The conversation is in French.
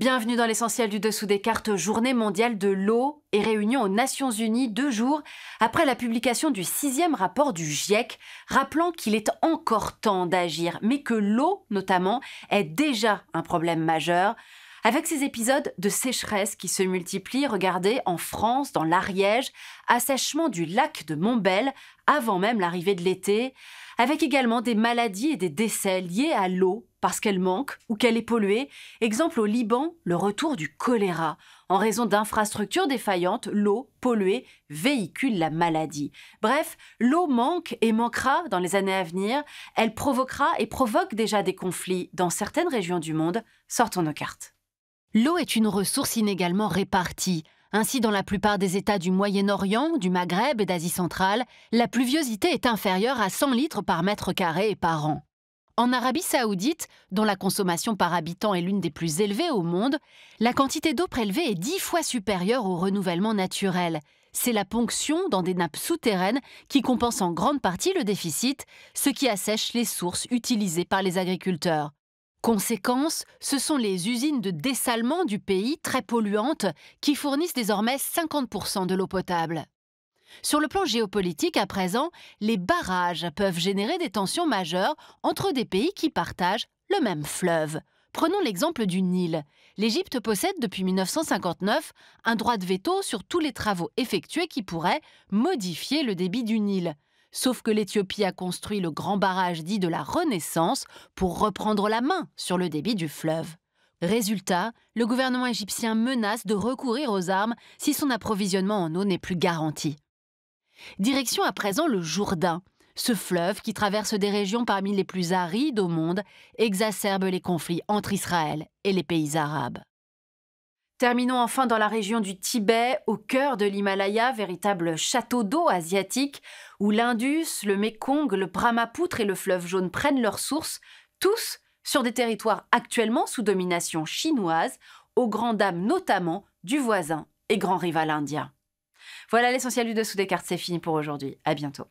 Bienvenue dans l'essentiel du dessous des cartes, journée mondiale de l'eau et réunion aux Nations Unies deux jours après la publication du sixième rapport du GIEC, rappelant qu'il est encore temps d'agir, mais que l'eau, notamment, est déjà un problème majeur. Avec ces épisodes de sécheresse qui se multiplient, regardez, en France, dans l'Ariège, assèchement du lac de Montbel avant même l'arrivée de l'été, avec également des maladies et des décès liés à l'eau parce qu'elle manque ou qu'elle est polluée. Exemple au Liban, le retour du choléra. En raison d'infrastructures défaillantes, l'eau polluée véhicule la maladie. Bref, l'eau manque et manquera dans les années à venir. Elle provoquera et provoque déjà des conflits dans certaines régions du monde. Sortons nos cartes. L'eau est une ressource inégalement répartie. Ainsi, dans la plupart des États du Moyen-Orient, du Maghreb et d'Asie centrale, la pluviosité est inférieure à 100 litres par mètre carré et par an. En Arabie saoudite, dont la consommation par habitant est l'une des plus élevées au monde, la quantité d'eau prélevée est dix fois supérieure au renouvellement naturel. C'est la ponction dans des nappes souterraines qui compense en grande partie le déficit, ce qui assèche les sources utilisées par les agriculteurs. Conséquence, ce sont les usines de dessalement du pays très polluantes qui fournissent désormais 50% de l'eau potable. Sur le plan géopolitique, à présent, les barrages peuvent générer des tensions majeures entre des pays qui partagent le même fleuve. Prenons l'exemple du Nil. L'Égypte possède depuis 1959 un droit de veto sur tous les travaux effectués qui pourraient modifier le débit du Nil. Sauf que l'Éthiopie a construit le grand barrage dit de la Renaissance pour reprendre la main sur le débit du fleuve. Résultat, le gouvernement égyptien menace de recourir aux armes si son approvisionnement en eau n'est plus garanti. Direction à présent le Jourdain. Ce fleuve, qui traverse des régions parmi les plus arides au monde, exacerbe les conflits entre Israël et les pays arabes. Terminons enfin dans la région du Tibet, au cœur de l'Himalaya, véritable château d'eau asiatique, où l'Indus, le Mekong, le Brahmapoutre et le fleuve jaune prennent leurs sources, tous sur des territoires actuellement sous domination chinoise, aux grands dames notamment du voisin et grand rival indien. Voilà l'essentiel du dessous des cartes, c'est fini pour aujourd'hui. À bientôt.